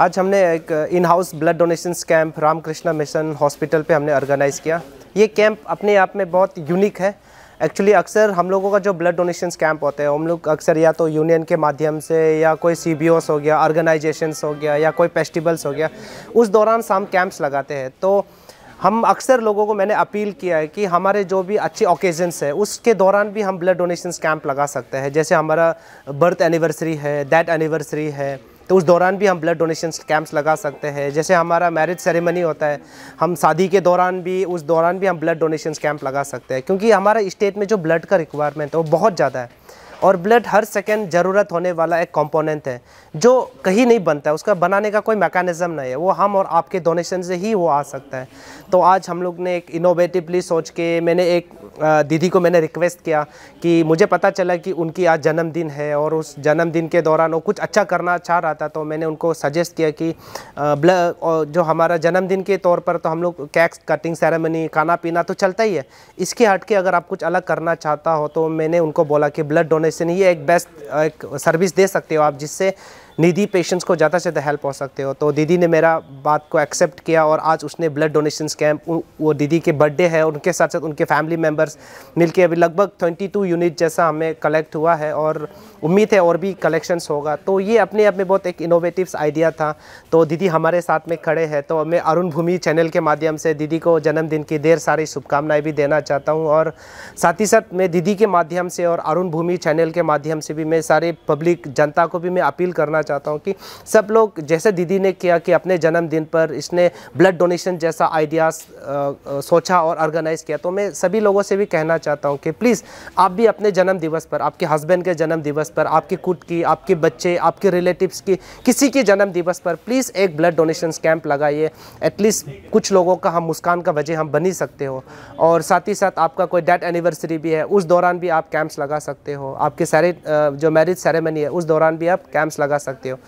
आज हमने एक in house blood donation camp Ramakrishna mission hospital पे हमने ऑर्गेनाइज़ किया ये कैंप अपने आप में बहुत यूनिक है एक्चुअली अक्सर हम लोगों का जो ब्लड डोनेशन कैंप होते हैं हम लोग अक्सर या तो यूनियन के माध्यम से या कोई सी हो गया ऑर्गेनाइजेशंस हो गया या कोई फेस्टिवल्स हो गया उस दौरान हम कैंप्स लगाते हैं तो हम अक्सर लोगों को मैंने अपील किया है कि हमारे जो भी अच्छे ओकेजन्स है उसके दौरान भी हम ब्लड डोनेशन कैंप लगा सकते हैं जैसे हमारा बर्थ एनिवर्सरी है डेथ एनिवर्सरी है तो उस दौरान भी हम ब्लड डोनेशन कैंप्स लगा सकते हैं जैसे हमारा मैरिज सेरेमनी होता है हम शादी के दौरान भी उस दौरान भी हम ब्लड डोनेशन कैंप लगा सकते हैं क्योंकि हमारा स्टेट में जो ब्लड का रिक्वायरमेंट है वो बहुत ज़्यादा है और ब्लड हर सेकेंड ज़रूरत होने वाला एक कॉम्पोनेंट है जो कहीं नहीं बनता है उसका बनाने का कोई मैकेनिज़्म नहीं है वो हम और आपके डोनेशन से ही वो आ सकता है तो आज हम लोग ने एक इनोवेटिवली सोच के मैंने एक दीदी को मैंने रिक्वेस्ट किया कि मुझे पता चला कि उनकी आज जन्मदिन है और उस जन्मदिन के दौरान वो कुछ अच्छा करना चाह रहा था तो मैंने उनको सजेस्ट किया कि जो हमारा जन्मदिन के तौर पर तो हम लोग कैक्स कटिंग सेरेमनी खाना पीना तो चलता ही है इसके हट के अगर आप कुछ अलग करना चाहता हो तो मैंने उनको बोला कि ब्लड डोनेशन ही एक बेस्ट एक सर्विस दे सकते हो आप जिससे निधि पेशेंट्स को ज़्यादा से ज़्यादा हेल्प हो सकते हो तो दीदी ने मेरा बात को एक्सेप्ट किया और आज उसने ब्लड डोनेशन कैंप वो दीदी के बर्थडे है उनके साथ साथ उनके फैमिली मेम्बर्स मिल अभी लगभग ट्वेंटी यूनिट जैसा हमें कलेक्ट हुआ है और उम्मीद है और भी कलेक्शंस होगा तो ये अपने आप में बहुत एक इनोवेटिव आइडिया था तो दीदी हमारे साथ में खड़े हैं तो मैं अरुण भूमि चैनल के माध्यम से दीदी को जन्मदिन की देर सारी शुभकामनाएँ भी देना चाहता हूँ और साथ ही साथ मैं दीदी के माध्यम से और अरुण भूमि चैनल के माध्यम से भी मैं सारे पब्लिक जनता को भी मैं अपील करना चाहता हूँ कि सब लोग जैसे दीदी ने किया कि अपने जन्मदिन पर इसने ब्लड डोनेशन जैसा आइडियाज़ सोचा और ऑर्गेनाइज़ किया तो मैं सभी लोगों से भी कहना चाहता हूँ कि प्लीज़ आप भी अपने जन्म दिवस पर आपके हस्बैंड के जन्म दिवस पर आपके कुट की आपके बच्चे आपके रिलेटिव्स की किसी के जन्म दिवस पर प्लीज़ एक ब्लड डोनेशन कैंप लगाइए एटलीस्ट कुछ लोगों का हम मुस्कान का वजह हम बनी सकते हो और साथ ही साथ आपका कोई डेथ एनिवर्सरी भी है उस दौरान भी आप कैंप्स लगा सकते हो आपके सारे जो मैरिज सेरेमनी है उस दौरान भी आप कैंप्स लगा सकते सकते हो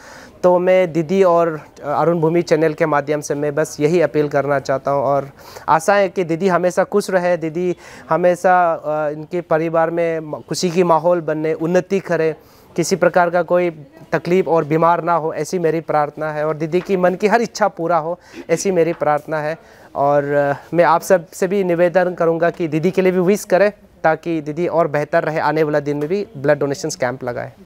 तो मैं दीदी और अरुण भूमि चैनल के माध्यम से मैं बस यही अपील करना चाहता हूँ और आशा है कि दीदी हमेशा खुश रहे दीदी हमेशा इनके परिवार में खुशी की माहौल बने उन्नति करे किसी प्रकार का कोई तकलीफ़ और बीमार ना हो ऐसी मेरी प्रार्थना है और दीदी की मन की हर इच्छा पूरा हो ऐसी मेरी प्रार्थना है और मैं आप सब से भी निवेदन करूंगा कि दीदी के लिए भी विश करें ताकि दीदी और बेहतर रहे आने वाला दिन में भी ब्लड डोनेशन कैंप लगाए